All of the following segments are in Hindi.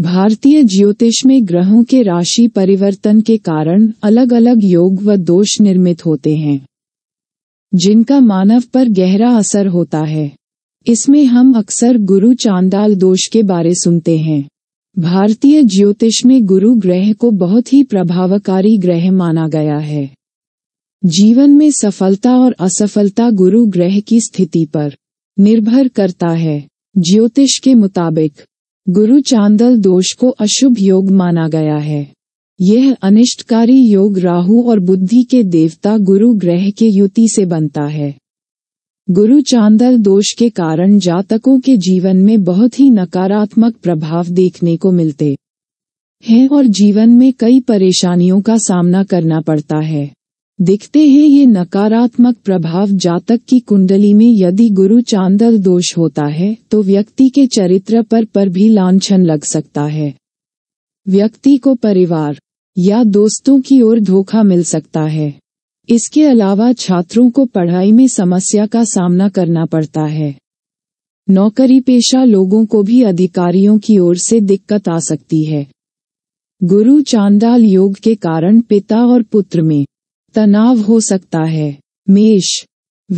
भारतीय ज्योतिष में ग्रहों के राशि परिवर्तन के कारण अलग अलग योग व दोष निर्मित होते हैं जिनका मानव पर गहरा असर होता है इसमें हम अक्सर गुरु चांदाल दोष के बारे सुनते हैं भारतीय ज्योतिष में गुरु ग्रह को बहुत ही प्रभावकारी ग्रह माना गया है जीवन में सफलता और असफलता गुरु ग्रह की स्थिति पर निर्भर करता है ज्योतिष के मुताबिक गुरु चांदल दोष को अशुभ योग माना गया है यह अनिष्टकारी योग राहु और बुद्धि के देवता गुरु ग्रह के युति से बनता है गुरु चांदल दोष के कारण जातकों के जीवन में बहुत ही नकारात्मक प्रभाव देखने को मिलते हैं और जीवन में कई परेशानियों का सामना करना पड़ता है दिखते हैं ये नकारात्मक प्रभाव जातक की कुंडली में यदि गुरु चांदर दोष होता है तो व्यक्ति के चरित्र पर पर भी लांछन लग सकता है व्यक्ति को परिवार या दोस्तों की ओर धोखा मिल सकता है इसके अलावा छात्रों को पढ़ाई में समस्या का सामना करना पड़ता है नौकरी पेशा लोगों को भी अधिकारियों की ओर से दिक्कत आ सकती है गुरु चांदाल योग के कारण पिता और पुत्र में तनाव हो सकता है मेष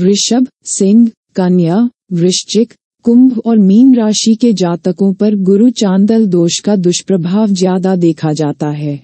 वृषभ सिंह कन्या वृश्चिक कुंभ और मीन राशि के जातकों पर गुरु चांदल दोष का दुष्प्रभाव ज्यादा देखा जाता है